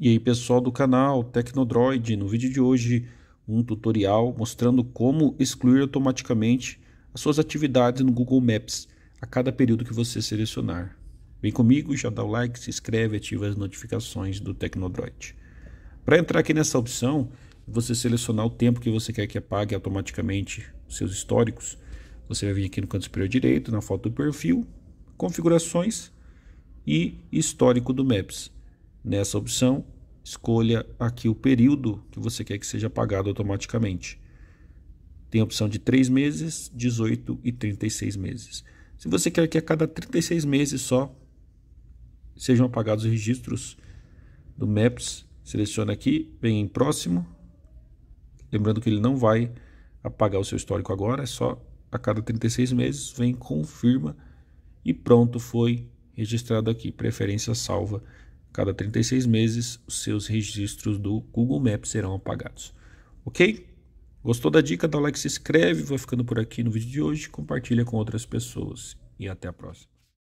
E aí pessoal do canal Tecnodroid, no vídeo de hoje um tutorial mostrando como excluir automaticamente as suas atividades no Google Maps a cada período que você selecionar. Vem comigo, já dá o like, se inscreve, ativa as notificações do Tecnodroid. Para entrar aqui nessa opção, você selecionar o tempo que você quer que apague automaticamente os seus históricos. Você vai vir aqui no canto superior direito, na foto do perfil, configurações e histórico do Maps. Nessa opção, escolha aqui o período que você quer que seja pagado automaticamente. Tem a opção de 3 meses, 18 e 36 meses. Se você quer que a cada 36 meses só sejam apagados os registros do MEPS, seleciona aqui, vem em próximo. Lembrando que ele não vai apagar o seu histórico agora, é só a cada 36 meses, vem, confirma e pronto, foi registrado aqui. Preferência salva cada 36 meses, os seus registros do Google Maps serão apagados. Ok? Gostou da dica? Dá o like, se inscreve. Vou ficando por aqui no vídeo de hoje. Compartilha com outras pessoas. E até a próxima.